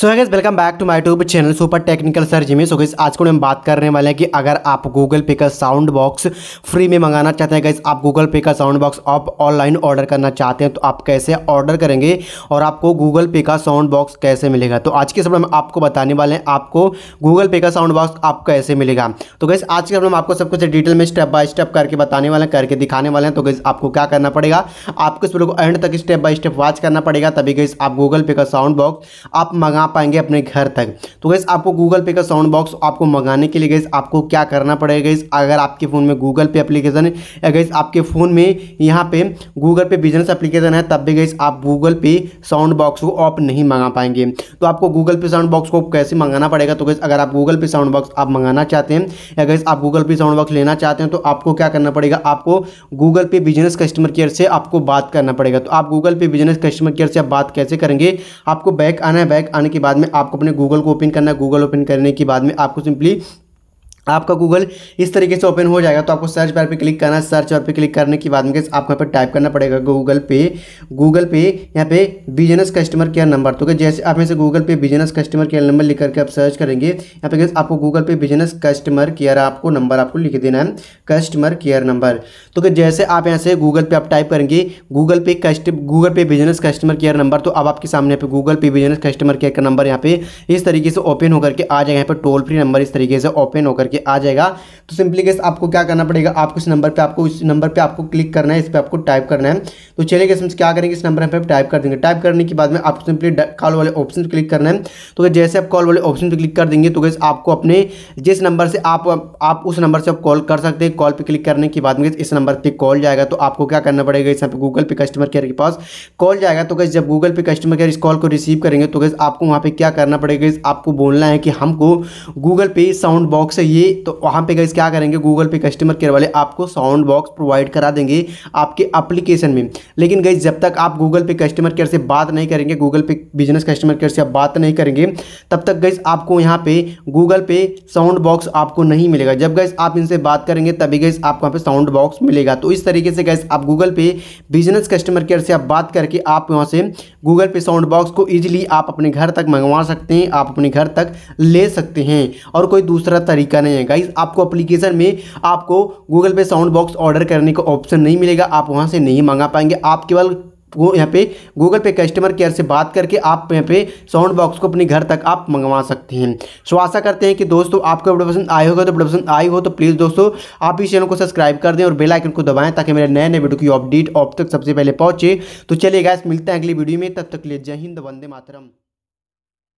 सो है welcome back to my YouTube channel super technical sir Jimmy so guys आज को हम बात करने वाले हैं कि अगर आप गूगल पे का साउंड बॉक्स फ्री में मंगाना चाहते हैं गैस आप गूगल पे का साउंड बॉक्स आप ऑनलाइन ऑर्डर करना चाहते हैं तो आप कैसे ऑर्डर करेंगे और आपको गूगल पे का साउंड बॉक्स कैसे मिलेगा तो आज के समय हम आपको बताने वाले हैं आपको गूगल पे का साउंड बॉक्स आपको कैसे मिलेगा तो गैस आज के हम आपको सब कुछ डिटेल में स्टेप बाय स्टेप करके बताने वाले हैं करके दिखाने वाले हैं तो गैस आपको क्या करना पड़ेगा आपको इस वीडियो को एंड तक स्टेप बाय स्टेप वॉच करना पड़ेगा तभी गैस आप गूगल पे का साउंड बॉक्स आप मंगा पाएंगे अपने घर तक तो गैस आपको गूगल पे का साउंड बॉक्स आपको मंगाने के लिए गैस आपको क्या करना पड़ेगा गैस अगर आपके फ़ोन में गूगल पे अप्लीकेशन है या गैस आपके फ़ोन में यहाँ पे गूगल पे बिजनेस अप्लीकेशन है तब भी गैस आप गूगल पे साउंड बॉक्स को आप नहीं मंगा पाएंगे तो आपको गूगल पे साउंड बॉक्स को कैसे मंगाना पड़ेगा तो गैस अगर आप गूगल पे साउंड बॉक्स आप मंगाना चाहते हैं या गैस आप गूगल पे साउंड बॉक्स लेना चाहते हैं तो आपको क्या करना पड़ेगा आपको Google Pay business customer care से आपको बात करना पड़ेगा तो आप Google Pay business customer care से आप बात कैसे करेंगे आपको बैक आना है बैक आने के बाद में आपको अपने गूगल को ओपन करना है गूगल ओपन करने के बाद में आपको सिंपली आपका गूगल इस तरीके से ओपन हो जाएगा तो आपको सर्च बार पे क्लिक करना है सर्च बार पे क्लिक करने के बाद में आपको यहाँ पर टाइप करना पड़ेगा गूगल पे गूगल पे यहाँ पे बिजनेस कस्टमर केयर नंबर तो जैसे आप यहाँ से Google Pay business customer care number लिख करके आप सर्च करेंगे यहाँ पे आपको Google Pay business customer care आपको नंबर आपको लिख देना है कस्टमर केयर नंबर तो जैसे आप यहाँ से गूगल पे आप टाइप करेंगे गूगल पे कस्ट Google Pay business customer care number तो अब आपके सामने यहाँ पे Google Pay business customer care का नंबर यहाँ पे इस तरीके से ओपन होकर के आ जाएगा यहाँ पर टोल फ्री नंबर इस तरीके से ओपन होकर के आ जाएगा तो सिंपली गैस आपको क्या करना पड़ेगा आपको इस नंबर पर आपको इस नंबर पर आपको क्लिक करना है इस पर आपको टाइप करना है तो चलिए गैस हम क्या करेंगे इस नंबर पर टाइप कर देंगे टाइप करने के बाद में आपको सिंपली कॉल वाले ऑप्शन क्लिक करना है तो जैसे आप कॉल वाले ऑप्शन पर क्लिक कर देंगे तो गैस आपको अपने जिस नंबर से आप आप उस नंबर से आप कॉल कर सकते हैं कॉल पर क्लिक करने के बाद में इस नंबर पर कॉल जाएगा तो आपको क्या करना पड़ेगा इस पे गूगल पे कस्टमर केयर के पास कॉल जाएगा तो गैस जब गूगल पे कस्टमर केयर इस कॉल को रिसीव करेंगे तो गैस आपको वहाँ पे क्या करना पड़ेगा आपको बोलना है कि हमको गूगल पे साउंड बॉक्स से ये ये तो वहाँ पे गाइस क्या करेंगे गूगल पे कस्टमर केयर वाले आपको साउंड बॉक्स प्रोवाइड करा देंगे आपके एप्लीकेशन में लेकिन गई जब तक आप गूगल पे कस्टमर केयर से बात नहीं करेंगे Google Pay business customer care से आप बात नहीं करेंगे तब तक गाइस आपको यहाँ पे गूगल पे साउंड बॉक्स आपको नहीं मिलेगा जब गाइस आप इनसे बात करेंगे तभी गाइस आपको यहाँ पर साउंड बॉक्स मिलेगा तो इस तरीके से गैस आप Google Pay business customer care से आप बात करके आप वहाँ से गूगल पे साउंड बॉक्स को ईजिली आप अपने घर तक मंगवा सकते हैं आप अपने घर तक ले सकते हैं और कोई दूसरा तरीका नहीं करने हैं गाइज आपको अप्लीकेशन में आपको गूगल पे साउंड बॉक्स ऑर्डर करने का ऑप्शन नहीं मिलेगा आप वहाँ से नहीं मंगा पाएंगे आप केवल वो यहाँ पे गूगल पे कस्टमर केयर से बात करके आप यहाँ पे साउंड बॉक्स को अपने घर तक आप मंगवा सकते हैं सो आशा करते हैं कि दोस्तों आपको वीडियो पसंद आए होगा तो वीडियो पसंद आई हो तो प्लीज़ दोस्तों आप इस चैनल को सब्सक्राइब कर दें और बेल आइकन को दबाएं ताकि मेरे नए नए वीडियो की अपडेट अब तक सबसे पहले पहुँचे तो चलिए गैस मिलते हैं अगली वीडियो में तब तक ले जय हिंद वंदे मातरम